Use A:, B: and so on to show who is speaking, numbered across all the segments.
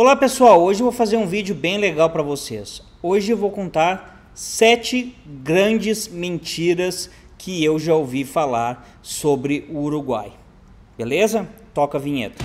A: Olá pessoal, hoje eu vou fazer um vídeo bem legal para vocês. Hoje eu vou contar sete grandes mentiras que eu já ouvi falar sobre o Uruguai. Beleza? Toca a vinheta.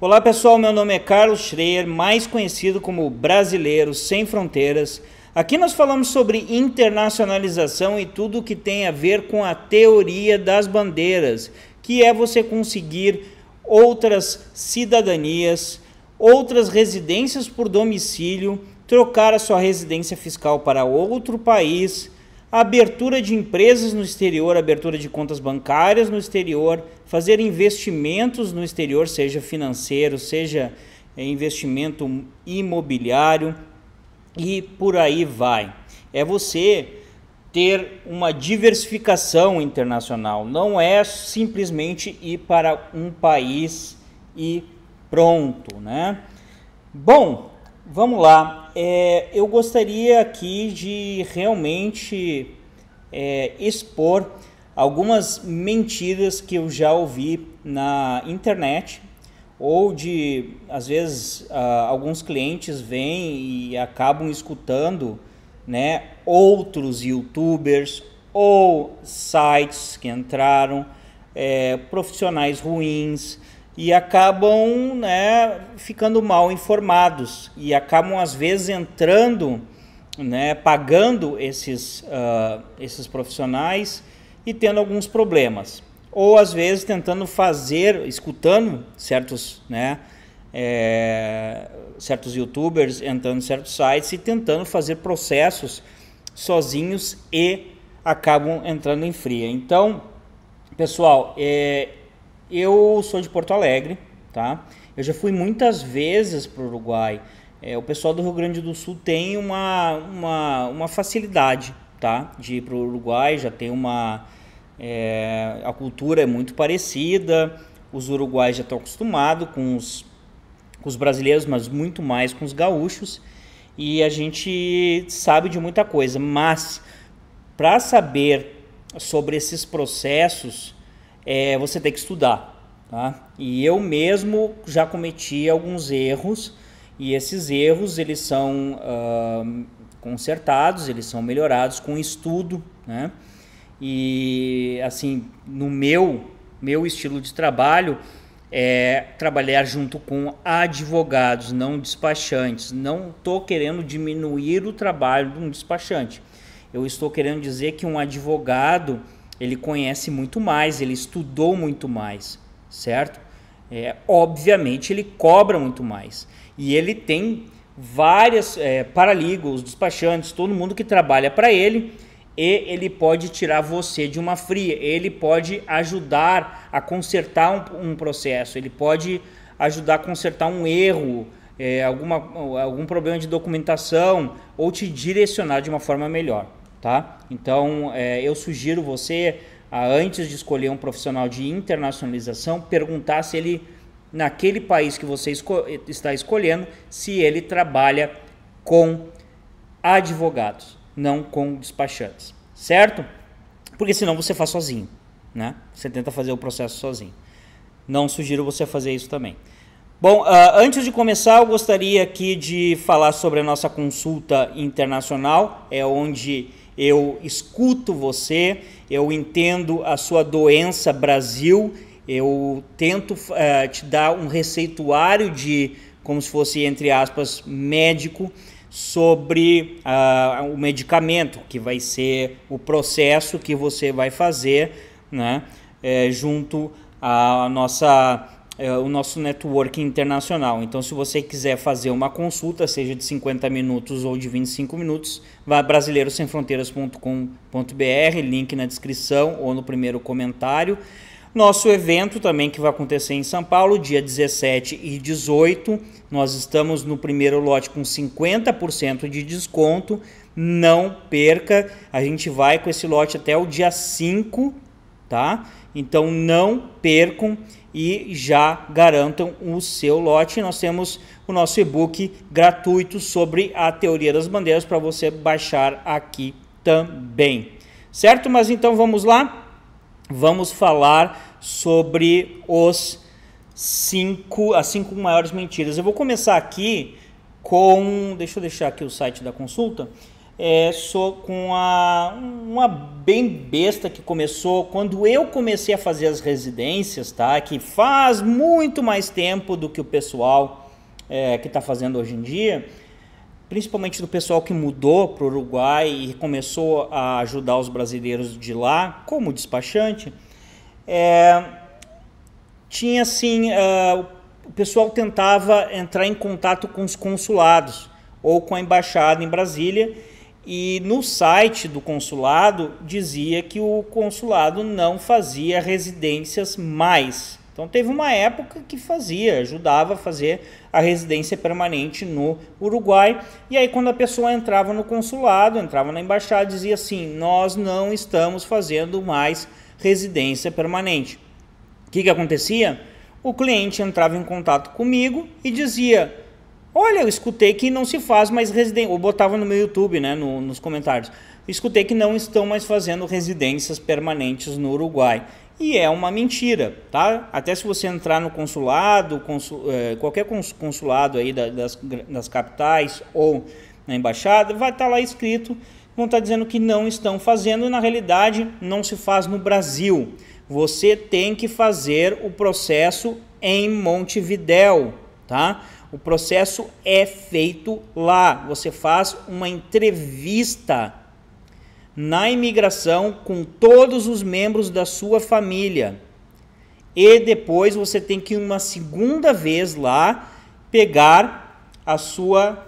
A: Olá pessoal, meu nome é Carlos Schreier, mais conhecido como Brasileiro Sem Fronteiras Aqui nós falamos sobre internacionalização e tudo que tem a ver com a teoria das bandeiras, que é você conseguir outras cidadanias, outras residências por domicílio, trocar a sua residência fiscal para outro país, abertura de empresas no exterior, abertura de contas bancárias no exterior, fazer investimentos no exterior, seja financeiro, seja investimento imobiliário e por aí vai. É você ter uma diversificação internacional, não é simplesmente ir para um país e pronto, né? Bom, vamos lá. É, eu gostaria aqui de realmente é, expor algumas mentiras que eu já ouvi na internet ou de às vezes uh, alguns clientes vêm e acabam escutando né outros youtubers ou sites que entraram é, profissionais ruins e acabam né ficando mal informados e acabam às vezes entrando né pagando esses uh, esses profissionais e tendo alguns problemas ou às vezes tentando fazer, escutando certos, né, é, certos youtubers, entrando em certos sites e tentando fazer processos sozinhos e acabam entrando em fria. Então, pessoal, é, eu sou de Porto Alegre, tá? Eu já fui muitas vezes para o Uruguai. É, o pessoal do Rio Grande do Sul tem uma, uma, uma facilidade, tá? De ir para o Uruguai, já tem uma é, a cultura é muito parecida, os uruguais já estão acostumados com os, com os brasileiros, mas muito mais com os gaúchos, e a gente sabe de muita coisa, mas para saber sobre esses processos, é, você tem que estudar. Tá? E eu mesmo já cometi alguns erros, e esses erros eles são uh, consertados, eles são melhorados com estudo, né? E assim, no meu, meu estilo de trabalho é trabalhar junto com advogados, não despachantes. Não estou querendo diminuir o trabalho de um despachante. Eu estou querendo dizer que um advogado ele conhece muito mais, ele estudou muito mais, certo? É, obviamente ele cobra muito mais. E ele tem várias é, despachantes, todo mundo que trabalha para ele, e ele pode tirar você de uma fria, ele pode ajudar a consertar um, um processo, ele pode ajudar a consertar um erro, é, alguma, algum problema de documentação ou te direcionar de uma forma melhor, tá? Então é, eu sugiro você, a, antes de escolher um profissional de internacionalização, perguntar se ele, naquele país que você esco está escolhendo, se ele trabalha com advogados não com despachantes, certo? Porque senão você faz sozinho, né? Você tenta fazer o processo sozinho. Não sugiro você fazer isso também. Bom, uh, antes de começar, eu gostaria aqui de falar sobre a nossa consulta internacional, é onde eu escuto você, eu entendo a sua doença Brasil, eu tento uh, te dar um receituário de, como se fosse, entre aspas, médico, sobre ah, o medicamento, que vai ser o processo que você vai fazer né, é, junto ao nossa, é, o nosso network internacional. Então, se você quiser fazer uma consulta, seja de 50 minutos ou de 25 minutos, vá a brasileirosemfronteiras.com.br, link na descrição ou no primeiro comentário. Nosso evento também que vai acontecer em São Paulo, dia 17 e 18. Nós estamos no primeiro lote com 50% de desconto. Não perca, a gente vai com esse lote até o dia 5, tá? Então não percam e já garantam o seu lote. Nós temos o nosso e-book gratuito sobre a teoria das bandeiras para você baixar aqui também. Certo? Mas então vamos lá? vamos falar sobre os cinco, as cinco maiores mentiras. Eu vou começar aqui com, deixa eu deixar aqui o site da consulta, é, sou com a, uma bem besta que começou quando eu comecei a fazer as residências, tá? Que faz muito mais tempo do que o pessoal é, que está fazendo hoje em dia principalmente do pessoal que mudou para o Uruguai e começou a ajudar os brasileiros de lá, como despachante, é, tinha assim, uh, o pessoal tentava entrar em contato com os consulados ou com a embaixada em Brasília e no site do consulado dizia que o consulado não fazia residências mais. Então teve uma época que fazia, ajudava a fazer a residência permanente no Uruguai. E aí quando a pessoa entrava no consulado, entrava na embaixada, dizia assim: "Nós não estamos fazendo mais residência permanente". O que que acontecia? O cliente entrava em contato comigo e dizia: Olha, eu escutei que não se faz mais residência. Ou botava no meu YouTube, né? No, nos comentários. Escutei que não estão mais fazendo residências permanentes no Uruguai e é uma mentira, tá? Até se você entrar no consulado, consul, é, qualquer consulado aí das, das capitais ou na embaixada, vai estar tá lá escrito, vão estar tá dizendo que não estão fazendo, na realidade não se faz no Brasil. Você tem que fazer o processo em Montevidéu, tá? O processo é feito lá. Você faz uma entrevista na imigração com todos os membros da sua família. E depois você tem que ir uma segunda vez lá pegar a sua,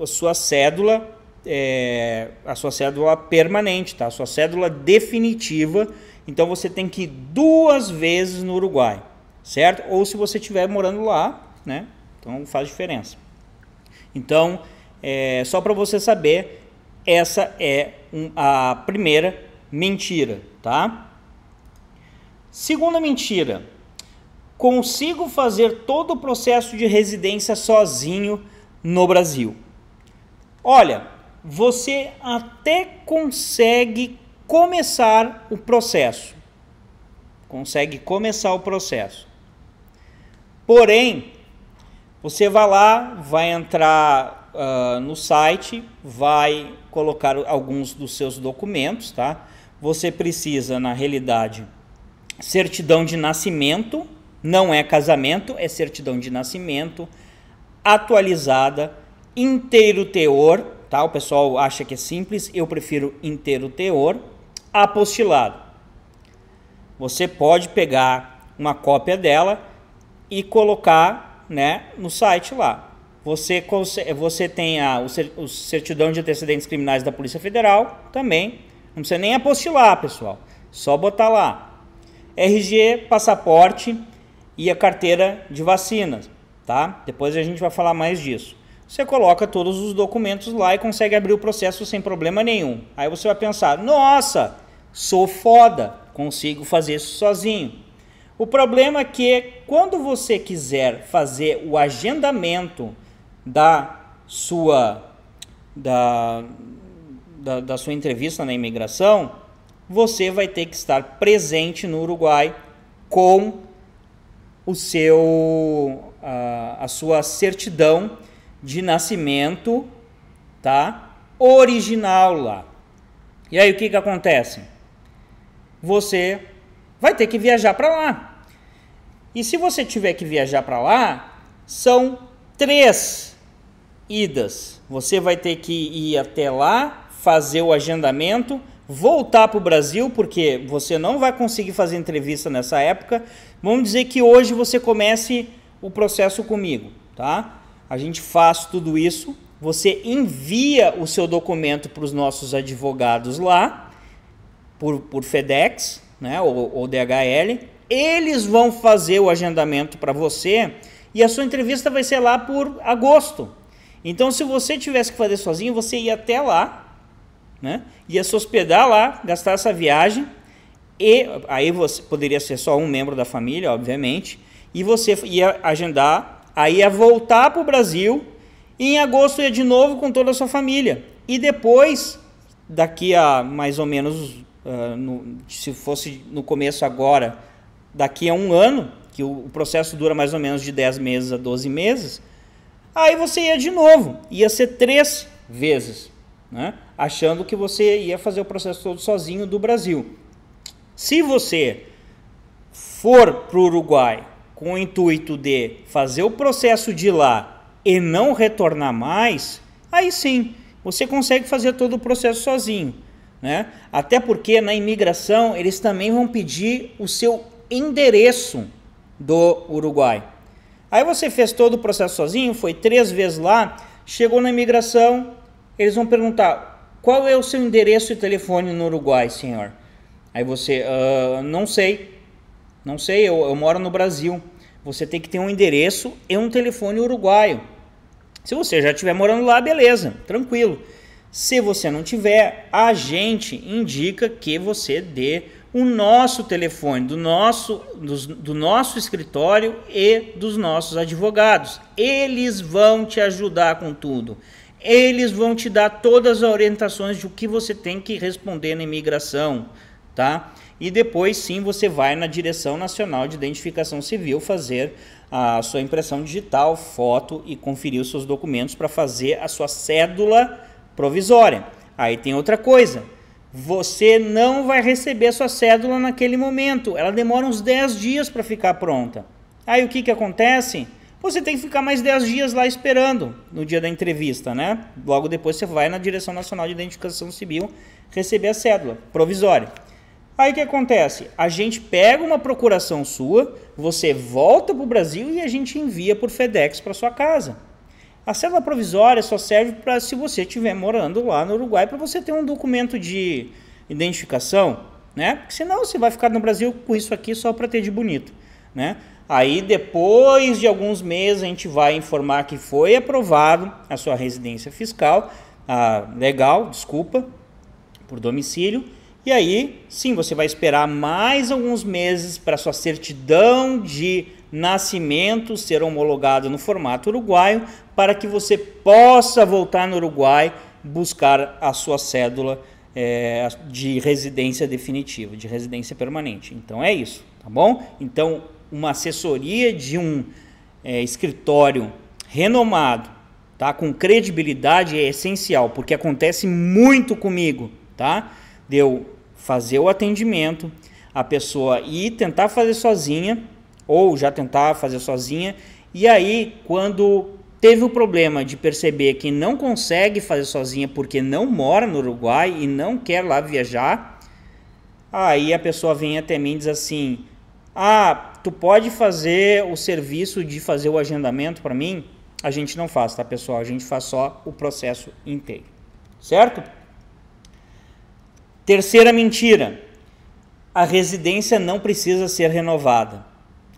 A: a sua cédula, é, a sua cédula permanente, tá? a sua cédula definitiva. Então você tem que ir duas vezes no Uruguai, certo? Ou se você estiver morando lá, né? Então faz diferença. Então, é, só para você saber, essa é a primeira mentira, tá? Segunda mentira. Consigo fazer todo o processo de residência sozinho no Brasil. Olha, você até consegue começar o processo. Consegue começar o processo. Porém, você vai lá, vai entrar uh, no site, vai colocar alguns dos seus documentos, tá? Você precisa, na realidade, certidão de nascimento, não é casamento, é certidão de nascimento, atualizada, inteiro teor, tá? O pessoal acha que é simples, eu prefiro inteiro teor, apostilado. Você pode pegar uma cópia dela e colocar, né, no site lá. Você, você tem a o certidão de antecedentes criminais da Polícia Federal também. Não precisa nem apostilar, pessoal. Só botar lá. RG, passaporte e a carteira de vacinas, tá? Depois a gente vai falar mais disso. Você coloca todos os documentos lá e consegue abrir o processo sem problema nenhum. Aí você vai pensar: "Nossa, sou foda, consigo fazer isso sozinho". O problema é que quando você quiser fazer o agendamento da sua da, da, da sua entrevista na imigração, você vai ter que estar presente no Uruguai com o seu a, a sua certidão de nascimento, tá? Original lá. E aí o que que acontece? Você vai ter que viajar para lá. E se você tiver que viajar para lá, são três idas. Você vai ter que ir até lá, fazer o agendamento, voltar para o Brasil, porque você não vai conseguir fazer entrevista nessa época. Vamos dizer que hoje você comece o processo comigo, tá? A gente faz tudo isso. Você envia o seu documento para os nossos advogados lá, por, por FedEx, né, ou, ou DHL. Eles vão fazer o agendamento para você e a sua entrevista vai ser lá por agosto, então, se você tivesse que fazer sozinho, você ia até lá, né? ia se hospedar lá, gastar essa viagem, e aí você poderia ser só um membro da família, obviamente, e você ia agendar, aí ia voltar para o Brasil, e em agosto ia de novo com toda a sua família. E depois, daqui a mais ou menos, uh, no, se fosse no começo agora, daqui a um ano, que o, o processo dura mais ou menos de 10 meses a 12 meses, Aí você ia de novo, ia ser três vezes, né? achando que você ia fazer o processo todo sozinho do Brasil. Se você for para o Uruguai com o intuito de fazer o processo de lá e não retornar mais, aí sim você consegue fazer todo o processo sozinho. Né? Até porque na imigração eles também vão pedir o seu endereço do Uruguai. Aí você fez todo o processo sozinho, foi três vezes lá, chegou na imigração, eles vão perguntar: qual é o seu endereço e telefone no Uruguai, senhor? Aí você, uh, não sei, não sei, eu, eu moro no Brasil. Você tem que ter um endereço e um telefone uruguaio. Se você já estiver morando lá, beleza, tranquilo. Se você não tiver, a gente indica que você dê o nosso telefone do nosso, dos, do nosso escritório e dos nossos advogados. Eles vão te ajudar com tudo. Eles vão te dar todas as orientações de o que você tem que responder na imigração, tá? E depois sim você vai na Direção Nacional de Identificação Civil fazer a sua impressão digital, foto e conferir os seus documentos para fazer a sua cédula provisória. Aí tem outra coisa você não vai receber sua cédula naquele momento. Ela demora uns 10 dias para ficar pronta. Aí o que, que acontece? Você tem que ficar mais 10 dias lá esperando no dia da entrevista, né? Logo depois você vai na Direção Nacional de Identificação Civil receber a cédula provisória. Aí o que acontece? A gente pega uma procuração sua, você volta para o Brasil e a gente envia por FedEx para sua casa. A cédula provisória só serve para se você estiver morando lá no Uruguai para você ter um documento de identificação, né? Porque senão você vai ficar no Brasil com isso aqui só para ter de bonito, né? Aí depois de alguns meses a gente vai informar que foi aprovado a sua residência fiscal, ah, legal, desculpa, por domicílio e aí, sim, você vai esperar mais alguns meses para sua certidão de nascimento ser homologada no formato uruguaio, para que você possa voltar no Uruguai buscar a sua cédula é, de residência definitiva, de residência permanente. Então é isso, tá bom? Então, uma assessoria de um é, escritório renomado, tá? Com credibilidade é essencial, porque acontece muito comigo, tá? de eu fazer o atendimento, a pessoa ir tentar fazer sozinha, ou já tentar fazer sozinha, e aí quando teve o problema de perceber que não consegue fazer sozinha porque não mora no Uruguai e não quer lá viajar, aí a pessoa vem até mim e diz assim: "Ah, tu pode fazer o serviço de fazer o agendamento para mim?" A gente não faz, tá, pessoal? A gente faz só o processo inteiro. Certo? Terceira mentira: a residência não precisa ser renovada.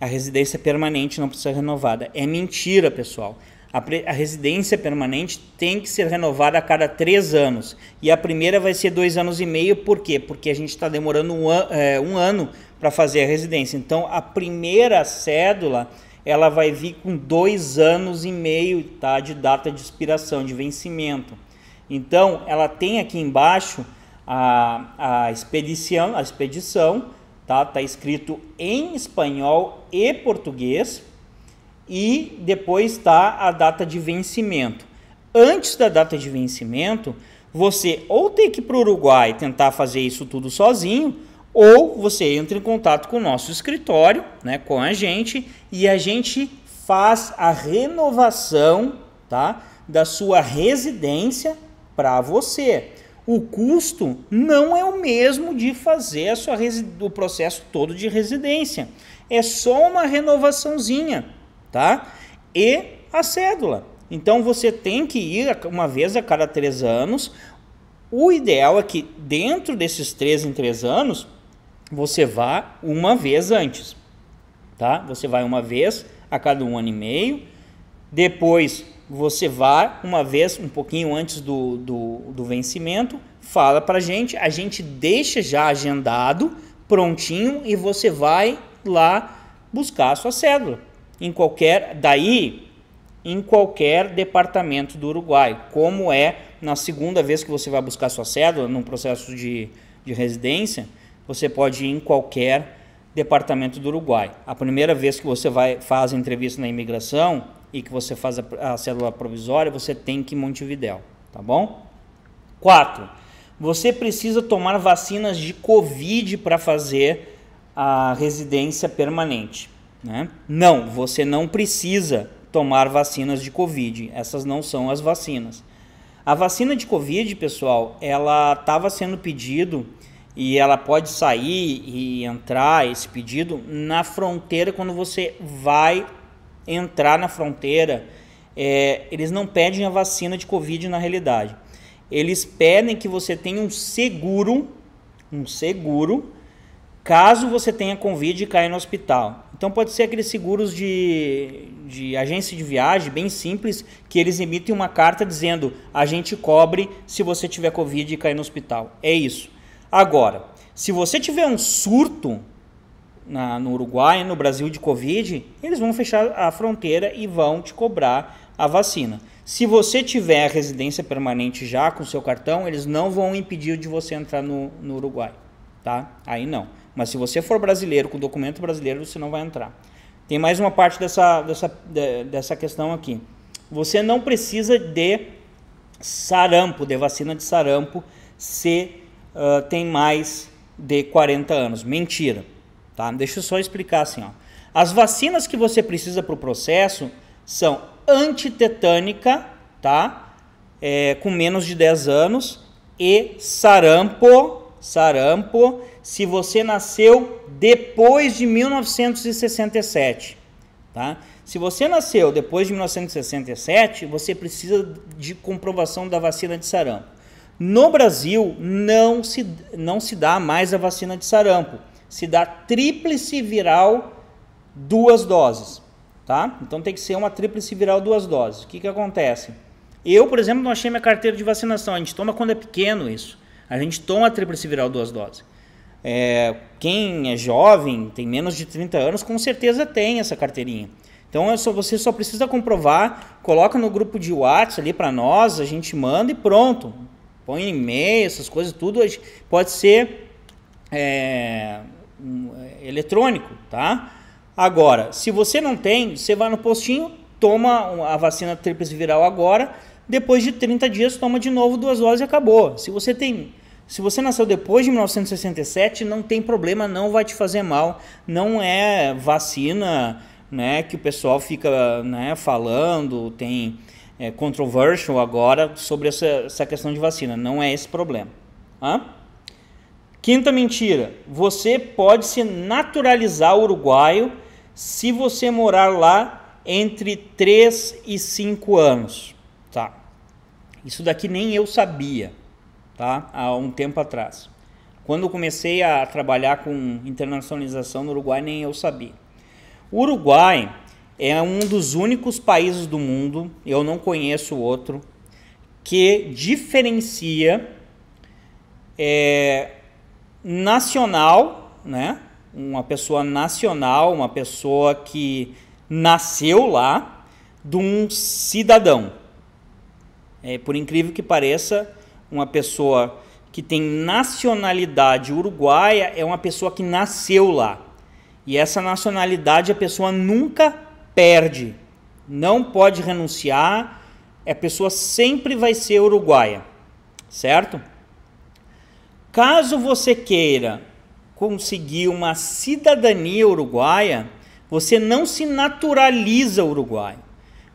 A: A residência permanente não precisa ser renovada. É mentira, pessoal. A, a, residência permanente tem que ser renovada a cada três anos. E a primeira vai ser dois anos e meio, por quê? Porque a gente está demorando um, an é, um ano para fazer a residência. Então, a primeira cédula ela vai vir com dois anos e meio tá, de data de expiração, de vencimento. Então, ela tem aqui embaixo a, a expedição, a expedição, tá? Tá escrito em espanhol e português e depois está a data de vencimento. Antes da data de vencimento, você ou tem que ir para o Uruguai tentar fazer isso tudo sozinho, ou você entra em contato com o nosso escritório, né, com a gente, e a gente faz a renovação, tá, da sua residência para você o custo não é o mesmo de fazer a sua o processo todo de residência. É só uma renovaçãozinha, tá? E a cédula. Então você tem que ir uma vez a cada três anos. O ideal é que dentro desses três em três anos você vá uma vez antes, tá? Você vai uma vez a cada um ano e meio. Depois você vá uma vez, um pouquinho antes do, do, do vencimento, fala para a gente, a gente deixa já agendado, prontinho, e você vai lá buscar a sua cédula. Em qualquer, daí, em qualquer departamento do Uruguai, como é na segunda vez que você vai buscar a sua cédula, num processo de, de residência, você pode ir em qualquer departamento do Uruguai. A primeira vez que você vai faz entrevista na imigração, e que você faz a, a célula provisória, você tem que ir em Montevidéu, tá bom? 4. Você precisa tomar vacinas de Covid para fazer a residência permanente. Né? Não, você não precisa tomar vacinas de Covid. Essas não são as vacinas. A vacina de Covid, pessoal, ela estava sendo pedido e ela pode sair e entrar esse pedido na fronteira quando você vai entrar na fronteira, é, eles não pedem a vacina de Covid na realidade. Eles pedem que você tenha um seguro, um seguro, caso você tenha Covid e caia no hospital. Então pode ser aqueles seguros de, de agência de viagem, bem simples, que eles emitem uma carta dizendo a gente cobre se você tiver Covid e cair no hospital. É isso. Agora, se você tiver um surto, na, no Uruguai, no Brasil de Covid, eles vão fechar a fronteira e vão te cobrar a vacina. Se você tiver a residência permanente já com seu cartão, eles não vão impedir de você entrar no, no Uruguai, tá? Aí não. Mas se você for brasileiro com documento brasileiro, você não vai entrar. Tem mais uma parte dessa, dessa, dessa questão aqui. Você não precisa de sarampo, de vacina de sarampo, se uh, tem mais de 40 anos. Mentira. Tá? Deixa eu só explicar assim. Ó. As vacinas que você precisa para o processo são antitetânica, tá? É, com menos de 10 anos, e sarampo, sarampo, se você nasceu depois de 1967. Tá? Se você nasceu depois de 1967, você precisa de comprovação da vacina de sarampo. No Brasil, não se, não se dá mais a vacina de sarampo se dá tríplice viral duas doses, tá? Então tem que ser uma tríplice viral duas doses. O que, que acontece? Eu, por exemplo, não achei minha carteira de vacinação. A gente toma quando é pequeno isso. A gente toma a tríplice viral duas doses. É, quem é jovem, tem menos de 30 anos, com certeza tem essa carteirinha. Então só, você só precisa comprovar, coloca no grupo de WhatsApp ali para nós, a gente manda e pronto. Põe e-mail, essas coisas, tudo. Pode ser é, um, é, eletrônico, tá? Agora, se você não tem, você vai no postinho, toma a vacina tríplice viral agora, depois de 30 dias toma de novo duas doses e acabou. Se você tem se você nasceu depois de 1967, não tem problema, não vai te fazer mal. Não é vacina, né, que o pessoal fica, né, falando, tem é, controversial agora sobre essa, essa questão de vacina. Não é esse problema. Hã? Quinta mentira: você pode se naturalizar uruguaio se você morar lá entre 3 e 5 anos. Tá. Isso daqui nem eu sabia, tá? Há um tempo atrás. Quando eu comecei a trabalhar com internacionalização no Uruguai, nem eu sabia. O Uruguai é um dos únicos países do mundo, eu não conheço outro, que diferencia é, nacional, né? Uma pessoa nacional, uma pessoa que nasceu lá, de um cidadão. É, por incrível que pareça, uma pessoa que tem nacionalidade uruguaia é uma pessoa que nasceu lá. E essa nacionalidade a pessoa nunca perde, não pode renunciar, a pessoa sempre vai ser uruguaia, certo? Caso você queira conseguir uma cidadania uruguaia, você não se naturaliza uruguaio.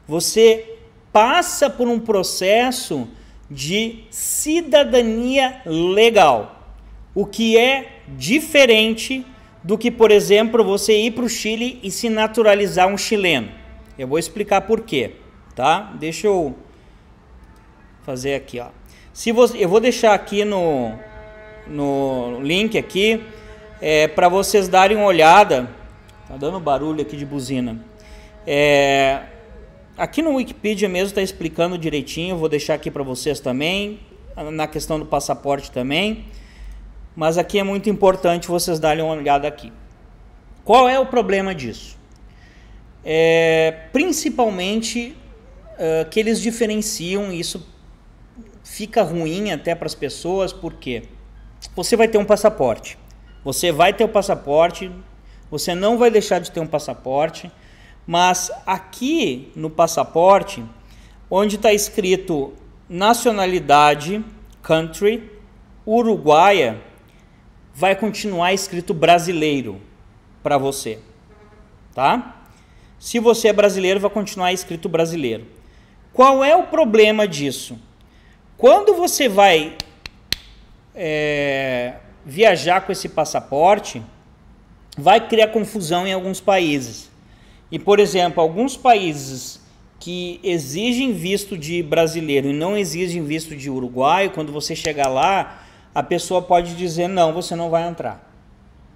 A: Você passa por um processo de cidadania legal, o que é diferente do que, por exemplo, você ir para o Chile e se naturalizar um chileno. Eu vou explicar por quê, tá? Deixa eu fazer aqui, ó. Se você, eu vou deixar aqui no no link aqui é, para vocês darem uma olhada. Tá dando barulho aqui de buzina. É, aqui no Wikipedia mesmo está explicando direitinho. Vou deixar aqui para vocês também na questão do passaporte também. Mas aqui é muito importante vocês darem uma olhada aqui. Qual é o problema disso? É, principalmente é, que eles diferenciam isso fica ruim até para as pessoas porque quê? você vai ter um passaporte. Você vai ter o um passaporte, você não vai deixar de ter um passaporte, mas aqui no passaporte, onde está escrito nacionalidade, country, uruguaia, vai continuar escrito brasileiro para você, tá? Se você é brasileiro, vai continuar escrito brasileiro. Qual é o problema disso? Quando você vai é, viajar com esse passaporte vai criar confusão em alguns países. E, por exemplo, alguns países que exigem visto de brasileiro e não exigem visto de uruguaio, quando você chegar lá, a pessoa pode dizer: não, você não vai entrar.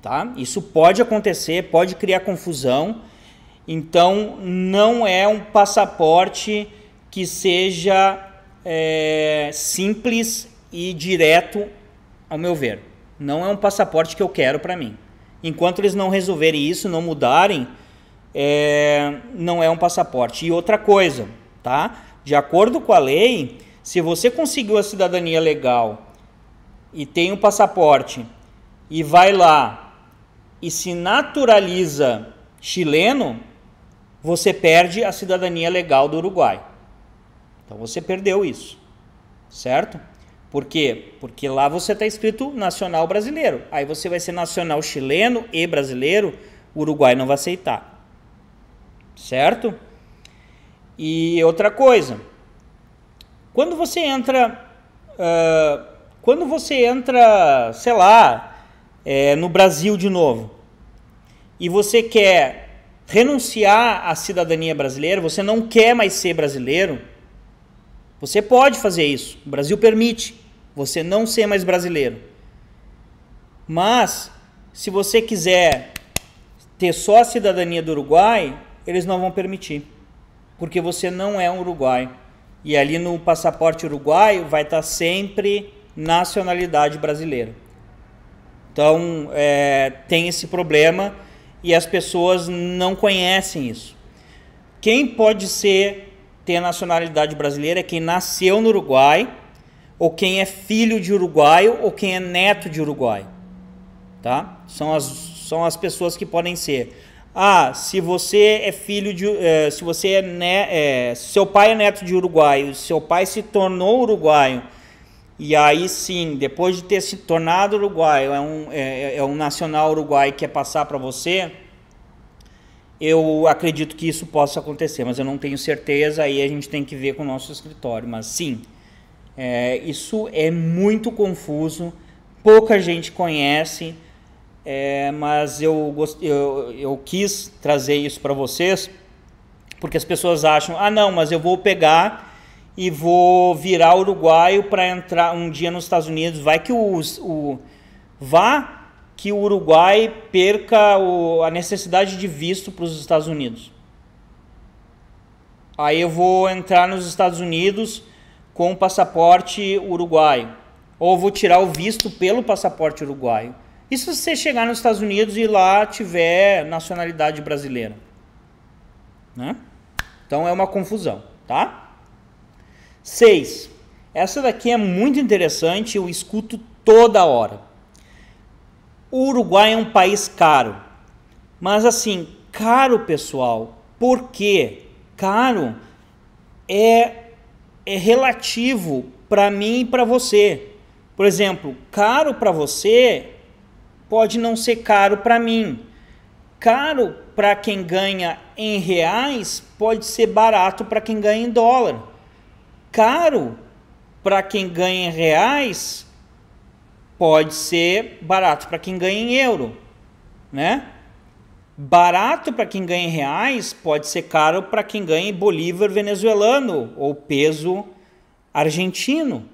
A: Tá? Isso pode acontecer, pode criar confusão. Então, não é um passaporte que seja é, simples e direto ao meu ver. Não é um passaporte que eu quero para mim. Enquanto eles não resolverem isso, não mudarem, é, não é um passaporte. E outra coisa, tá? De acordo com a lei, se você conseguiu a cidadania legal e tem um passaporte e vai lá e se naturaliza chileno, você perde a cidadania legal do Uruguai. Então você perdeu isso, certo? Por quê? Porque lá você está escrito nacional brasileiro. Aí você vai ser nacional chileno e brasileiro, o Uruguai não vai aceitar. Certo? E outra coisa, quando você entra, uh, quando você entra, sei lá, é, no Brasil de novo, e você quer renunciar à cidadania brasileira, você não quer mais ser brasileiro, você pode fazer isso. O Brasil permite você não ser mais brasileiro. Mas, se você quiser ter só a cidadania do Uruguai, eles não vão permitir. Porque você não é um Uruguai. E ali no passaporte uruguaio vai estar sempre nacionalidade brasileira. Então, é, tem esse problema e as pessoas não conhecem isso. Quem pode ser ter a nacionalidade brasileira é quem nasceu no Uruguai, ou quem é filho de uruguaio, ou quem é neto de uruguaio. Tá? São, as, são as pessoas que podem ser. Ah, se você é filho de. Eh, se você é, ne, né, eh, seu pai é neto de uruguaio, seu pai se tornou uruguaio, e aí sim, depois de ter se tornado uruguaio, é um, é, é um nacional uruguaio que quer passar para você, eu acredito que isso possa acontecer, mas eu não tenho certeza, aí a gente tem que ver com o nosso escritório. Mas sim, é, isso é muito confuso, pouca gente conhece, é, mas eu, eu, eu quis trazer isso para vocês, porque as pessoas acham, ah não, mas eu vou pegar e vou virar uruguaio para entrar um dia nos Estados Unidos, vai que o, o vá que o Uruguai perca o, a necessidade de visto para os Estados Unidos. Aí eu vou entrar nos Estados Unidos com o passaporte uruguaio. Ou vou tirar o visto pelo passaporte uruguaio. E se você chegar nos Estados Unidos e lá tiver nacionalidade brasileira? Né? Então é uma confusão, tá? Seis. Essa daqui é muito interessante, eu escuto toda hora o Uruguai é um país caro. Mas assim, caro, pessoal, por quê? Caro é, é relativo para mim e para você. Por exemplo, caro para você pode não ser caro para mim. Caro para quem ganha em reais pode ser barato para quem ganha em dólar. Caro para quem ganha em reais pode ser barato para quem ganha em euro, né? Barato para quem ganha em reais pode ser caro para quem ganha em bolívar venezuelano ou peso argentino.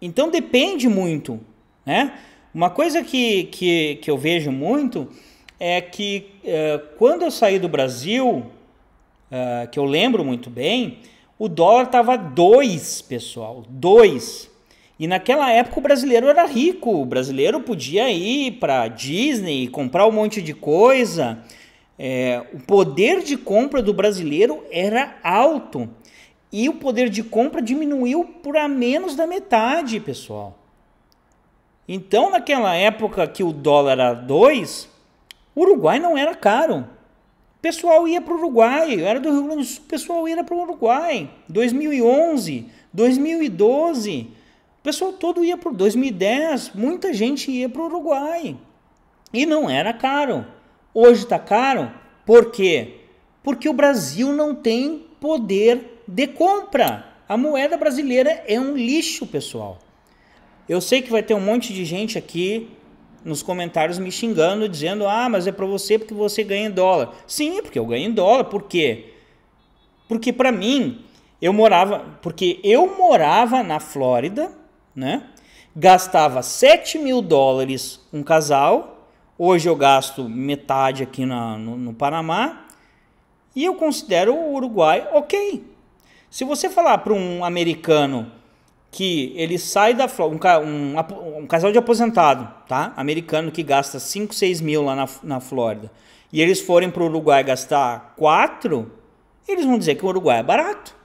A: Então depende muito, né? Uma coisa que, que, que eu vejo muito é que eh, quando eu saí do Brasil, eh, que eu lembro muito bem, o dólar estava dois, pessoal, dois. E naquela época o brasileiro era rico, o brasileiro podia ir para Disney, comprar um monte de coisa. É, o poder de compra do brasileiro era alto e o poder de compra diminuiu para menos da metade, pessoal. Então, naquela época que o dólar era 2, o Uruguai não era caro. O pessoal ia para o Uruguai, eu era do Rio Grande do Sul, o pessoal ia para o Uruguai. 2011, 2012, o pessoal todo ia por 2010, muita gente ia para o Uruguai. E não era caro. Hoje está caro, por quê? Porque o Brasil não tem poder de compra. A moeda brasileira é um lixo, pessoal. Eu sei que vai ter um monte de gente aqui nos comentários me xingando, dizendo: ah, mas é para você porque você ganha em dólar. Sim, porque eu ganho em dólar. Por quê? Porque para mim, eu morava. Porque eu morava na Flórida né? Gastava 7 mil dólares um casal. Hoje eu gasto metade aqui na, no, no Panamá. E eu considero o Uruguai ok. Se você falar para um americano que ele sai da Flórida, um, um, um, casal de aposentado, tá? Americano que gasta 5, 6 mil lá na, na Flórida, e eles forem para o Uruguai gastar 4, eles vão dizer que o Uruguai é barato.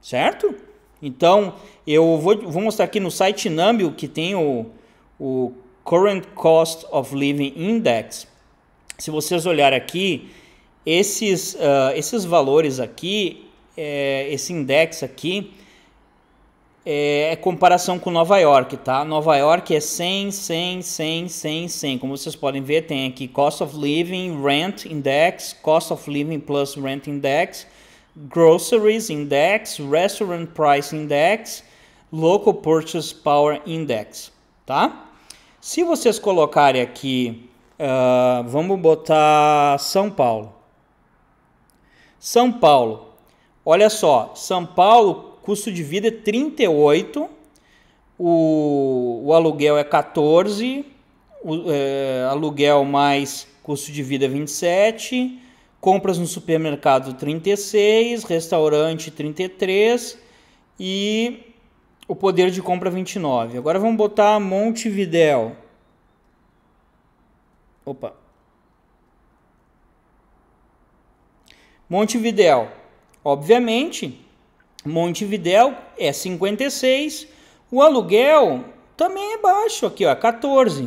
A: Certo? Então, eu vou, vou mostrar aqui no site Nambio que tem o, o Current Cost of Living Index. Se vocês olharem aqui, esses, uh, esses valores aqui, é, esse index aqui, é, é, comparação com Nova York, tá? Nova York é 100, 100, 100, 100, 100. Como vocês podem ver, tem aqui Cost of Living, Rent Index, Cost of Living plus Rent Index, Groceries Index, Restaurant Price Index, Local Purchase Power Index, tá? Se vocês colocarem aqui, uh, vamos botar São Paulo. São Paulo, olha só, São Paulo, custo de vida é 38, o, o aluguel é 14, o, é, aluguel mais custo de vida é 27, compras no supermercado 36, restaurante 33 e o poder de compra 29. Agora vamos botar Montevidéu. Opa. Montevidéu. Obviamente, Montevidéu é 56. O aluguel também é baixo aqui, ó, 14. É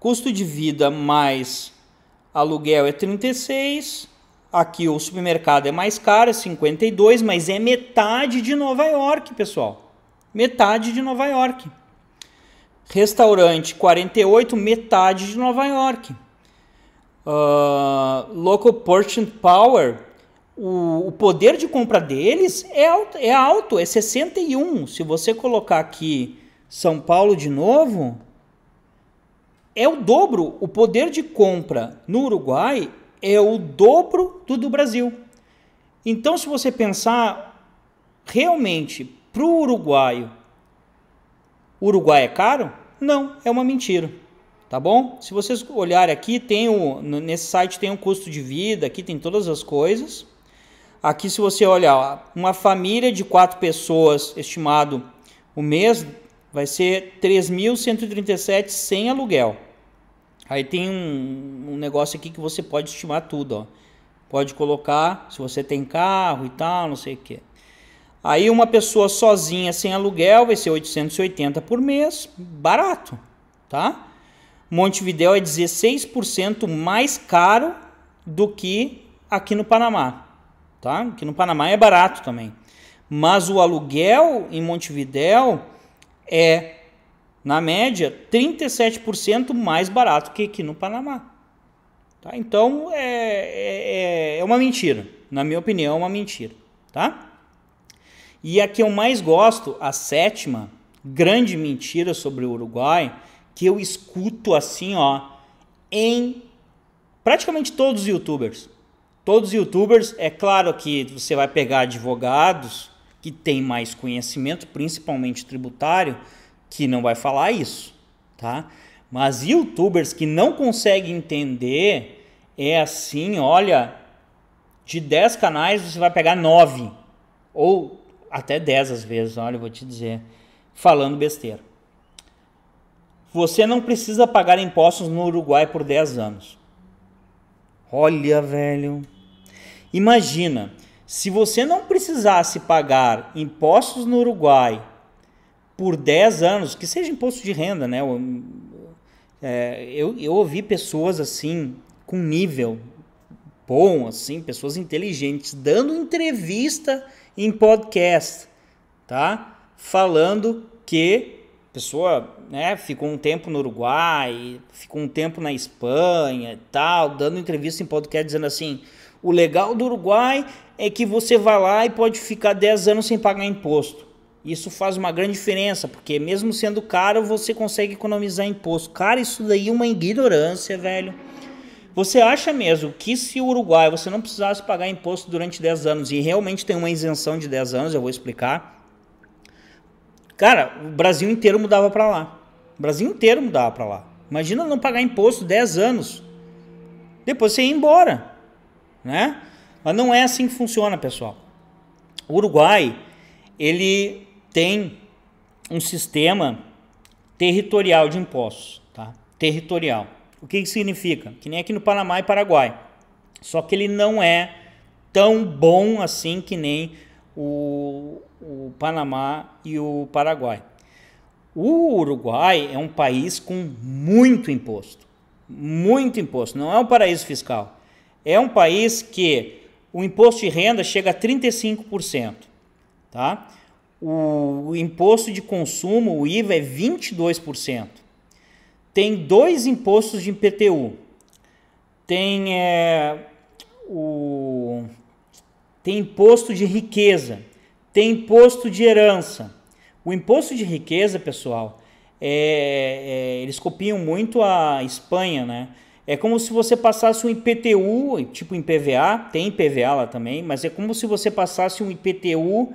A: Custo de vida mais aluguel é 36. Aqui o supermercado é mais caro, é 52, mas é metade de Nova York, pessoal metade de Nova York. Restaurante 48, metade de Nova York. Uh, local Purchasing Power, o, o, poder de compra deles é alto, é alto, é 61. Se você colocar aqui São Paulo de novo, é o dobro. O poder de compra no Uruguai é o dobro do do Brasil. Então, se você pensar realmente para o uruguaio, o Uruguai é caro? Não, é uma mentira. Tá bom? Se vocês olharem aqui, tem o, nesse site tem o custo de vida, aqui tem todas as coisas. Aqui, se você olhar, uma família de quatro pessoas, estimado o mês, vai ser 3.137 sem aluguel. Aí tem um, um, negócio aqui que você pode estimar tudo. Ó. Pode colocar se você tem carro e tal, não sei o que. Aí uma pessoa sozinha sem aluguel vai ser 880 por mês, barato, tá? Montevidéu é 16% mais caro do que aqui no Panamá, tá? Aqui no Panamá é barato também. Mas o aluguel em Montevidéu é na média 37% mais barato que aqui no Panamá. Tá? Então é, é, é uma mentira, na minha opinião, é uma mentira, tá? E a que eu mais gosto, a sétima, grande mentira sobre o Uruguai, que eu escuto assim, ó, em praticamente todos os youtubers. Todos os youtubers, é claro que você vai pegar advogados que têm mais conhecimento, principalmente tributário, que não vai falar isso, tá? Mas youtubers que não conseguem entender é assim, olha, de 10 canais você vai pegar 9 ou até 10 às vezes, olha, eu vou te dizer, falando besteira. Você não precisa pagar impostos no Uruguai por 10 anos. Olha, velho. Imagina, se você não precisasse pagar impostos no Uruguai por 10 anos, que seja imposto de renda, né? Eu, é, eu, eu ouvi pessoas assim, com nível bom, assim, pessoas inteligentes, dando entrevista em podcast, tá? Falando que a pessoa, né, ficou um tempo no Uruguai, ficou um tempo na Espanha e tal, dando entrevista em podcast dizendo assim: "O legal do Uruguai é que você vai lá e pode ficar 10 anos sem pagar imposto". Isso faz uma grande diferença, porque mesmo sendo caro, você consegue economizar imposto. Cara, isso daí é uma ignorância, velho. Você acha mesmo que se o Uruguai você não precisasse pagar imposto durante 10 anos e realmente tem uma isenção de 10 anos, eu vou explicar. Cara, o Brasil inteiro mudava para lá. O Brasil inteiro mudava para lá. Imagina não pagar imposto 10 anos. Depois você ia embora, né? Mas não é assim que funciona, pessoal. O Uruguai, ele tem um sistema territorial de impostos, tá? Territorial. O que, que significa? Que nem aqui no Panamá e Paraguai. Só que ele não é tão bom assim que nem o, o Panamá e o Paraguai. O Uruguai é um país com muito imposto. Muito imposto. Não é um paraíso fiscal. É um país que o imposto de renda chega a 35%. Tá? O imposto de consumo, o IVA, é 22% tem dois impostos de IPTU. Tem é, o tem imposto de riqueza, tem imposto de herança. O imposto de riqueza, pessoal, é, é, eles copiam muito a Espanha, né? É como se você passasse um IPTU, tipo IPVA, tem IPVA lá também, mas é como se você passasse um IPTU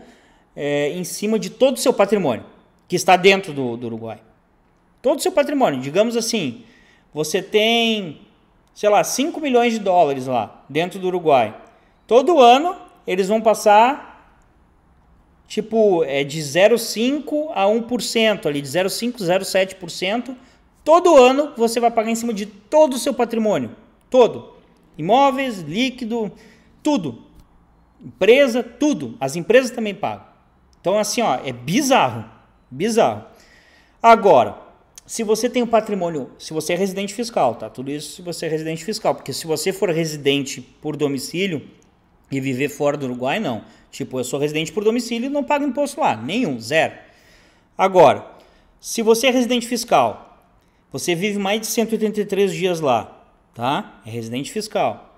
A: é, em cima de todo o seu patrimônio, que está dentro do, do Uruguai. Todo o seu patrimônio. Digamos assim, você tem, sei lá, 5 milhões de dólares lá dentro do Uruguai. Todo ano eles vão passar, tipo, é de 0,5% a 1%, ali, de 0,5%, 0,7%. Todo ano você vai pagar em cima de todo o seu patrimônio. Todo. Imóveis, líquido, tudo. Empresa, tudo. As empresas também pagam. Então, assim, ó, é bizarro. Bizarro. Agora, se você tem um patrimônio, se você é residente fiscal, tá? Tudo isso se você é residente fiscal, porque se você for residente por domicílio e viver fora do Uruguai, não. Tipo, eu sou residente por domicílio e não pago imposto lá, nenhum, zero. Agora, se você é residente fiscal, você vive mais de 183 dias lá, tá? É residente fiscal.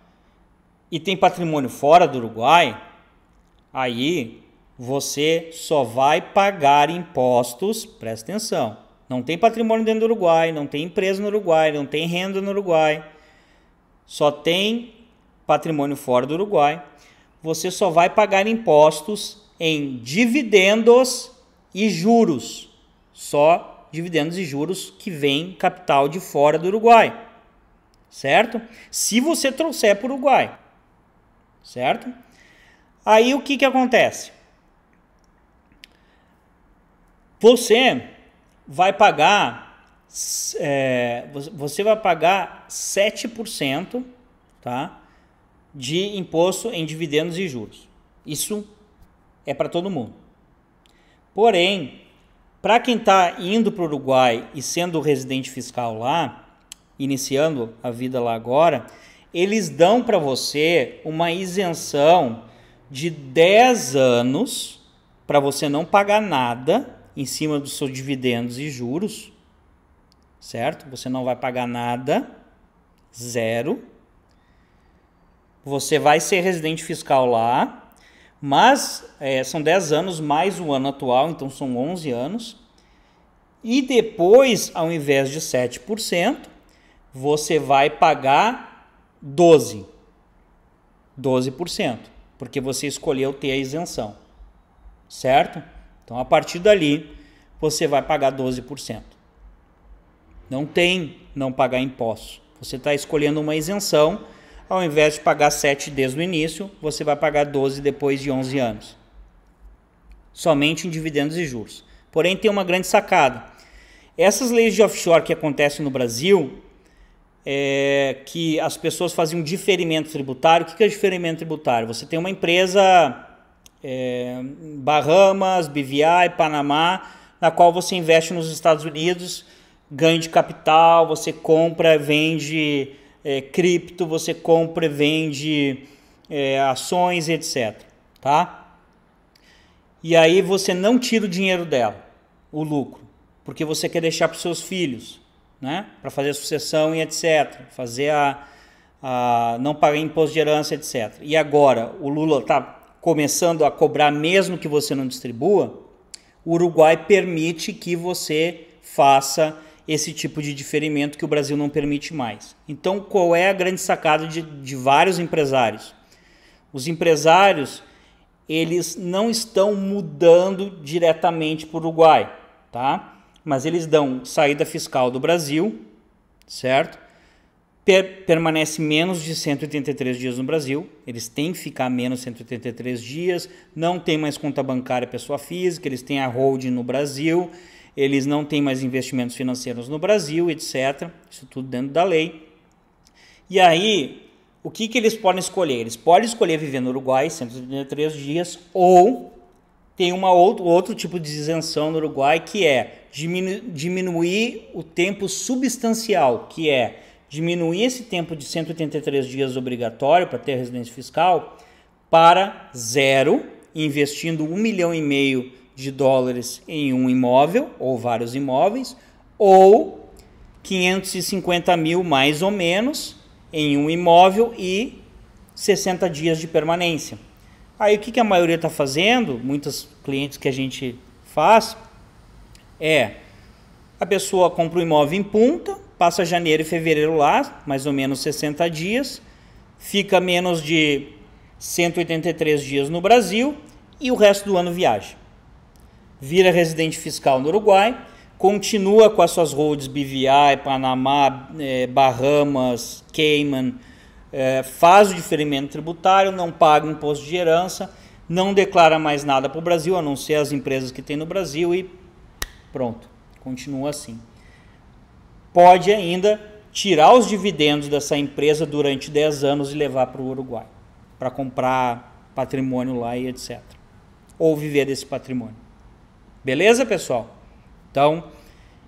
A: E tem patrimônio fora do Uruguai, aí você só vai pagar impostos, presta atenção não tem patrimônio dentro do Uruguai, não tem empresa no Uruguai, não tem renda no Uruguai. Só tem patrimônio fora do Uruguai. Você só vai pagar impostos em dividendos e juros. Só dividendos e juros que vem capital de fora do Uruguai. Certo? Se você trouxer para o Uruguai. Certo? Aí o que, que acontece? Você vai pagar, é, você vai pagar 7% tá, de imposto em dividendos e juros. Isso é para todo mundo. Porém, para quem está indo para o Uruguai e sendo residente fiscal lá, iniciando a vida lá agora, eles dão para você uma isenção de 10 anos para você não pagar nada em cima dos seus dividendos e juros, certo? Você não vai pagar nada, zero. Você vai ser residente fiscal lá, mas é, são 10 anos mais o ano atual, então são 11 anos. E depois, ao invés de 7%, você vai pagar 12%. 12%, porque você escolheu ter a isenção, certo? Então, a partir dali, você vai pagar 12%. Não tem não pagar impostos. Você está escolhendo uma isenção, ao invés de pagar 7 desde o início, você vai pagar 12 depois de 11 anos. Somente em dividendos e juros. Porém, tem uma grande sacada. Essas leis de offshore que acontecem no Brasil, é, que as pessoas fazem um diferimento tributário. O que é diferimento tributário? Você tem uma empresa é, Bahamas, BVI, Panamá, na qual você investe nos Estados Unidos, ganho de capital, você compra, vende é, cripto, você compra, vende é, ações, etc. Tá? E aí você não tira o dinheiro dela, o lucro, porque você quer deixar para os seus filhos, né? Para fazer a sucessão e etc. Fazer a, a não pagar imposto de herança, etc. E agora o Lula tá começando a cobrar mesmo que você não distribua, o Uruguai permite que você faça esse tipo de diferimento que o Brasil não permite mais. Então, qual é a grande sacada de, de vários empresários? Os empresários eles não estão mudando diretamente para o Uruguai, tá? Mas eles dão saída fiscal do Brasil, certo? permanece menos de 183 dias no Brasil, eles têm que ficar menos 183 dias, não tem mais conta bancária pessoa física, eles têm a holding no Brasil, eles não têm mais investimentos financeiros no Brasil, etc. Isso tudo dentro da lei. E aí, o que, que eles podem escolher? Eles podem escolher viver no Uruguai 183 dias ou tem uma outro, outro tipo de isenção no Uruguai que é diminu diminuir o tempo substancial, que é diminuir esse tempo de 183 dias obrigatório para ter residência fiscal para zero, investindo um milhão e meio de dólares em um imóvel ou vários imóveis, ou 550 mil mais ou menos em um imóvel e 60 dias de permanência. Aí o que, que a maioria está fazendo, muitos clientes que a gente faz, é a pessoa compra o um imóvel em punta, passa janeiro e fevereiro lá, mais ou menos 60 dias, fica menos de 183 dias no Brasil e o resto do ano viaja. Vira residente fiscal no Uruguai, continua com as suas holds BVI, Panamá, eh, Bahamas, Cayman, eh, faz o diferimento tributário, não paga imposto de herança, não declara mais nada para o Brasil, a não ser as empresas que tem no Brasil e pronto, continua assim pode ainda tirar os dividendos dessa empresa durante 10 anos e levar para o Uruguai, para comprar patrimônio lá e etc. Ou viver desse patrimônio. Beleza, pessoal? Então,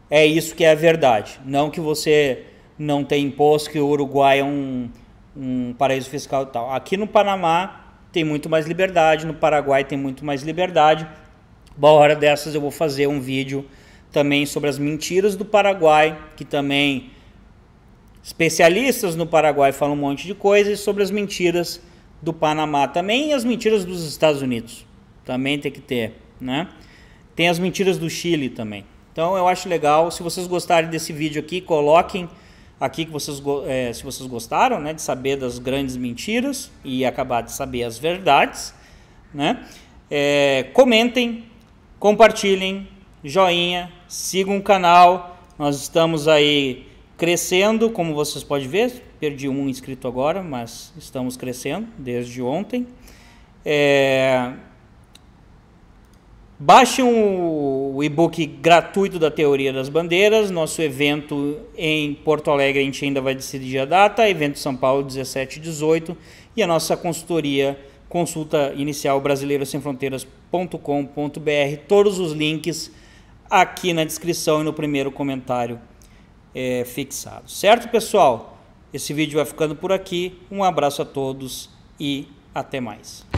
A: é isso que é a verdade. Não que você não tem imposto, que o Uruguai é um, um paraíso fiscal e tal. Aqui no Panamá tem muito mais liberdade, no Paraguai tem muito mais liberdade. Uma hora dessas eu vou fazer um vídeo também sobre as mentiras do Paraguai, que também especialistas no Paraguai falam um monte de coisa, e sobre as mentiras do Panamá também e as mentiras dos Estados Unidos. Também tem que ter, né? Tem as mentiras do Chile também. Então eu acho legal. Se vocês gostarem desse vídeo aqui, coloquem aqui que vocês, é, se vocês gostaram, né, de saber das grandes mentiras e acabar de saber as verdades, né? É, comentem, compartilhem, joinha, sigam o canal. Nós estamos aí crescendo, como vocês podem ver. Perdi um inscrito agora, mas estamos crescendo desde ontem. É... Baixem o e-book gratuito da Teoria das Bandeiras, nosso evento em Porto Alegre, a gente ainda vai decidir a data, evento São Paulo 17 e 18, e a nossa consultoria, consulta inicial brasileirossemfronteiras.com.br todos os links aqui na descrição e no primeiro comentário é, fixado. Certo, pessoal? Esse vídeo vai ficando por aqui. Um abraço a todos e até mais.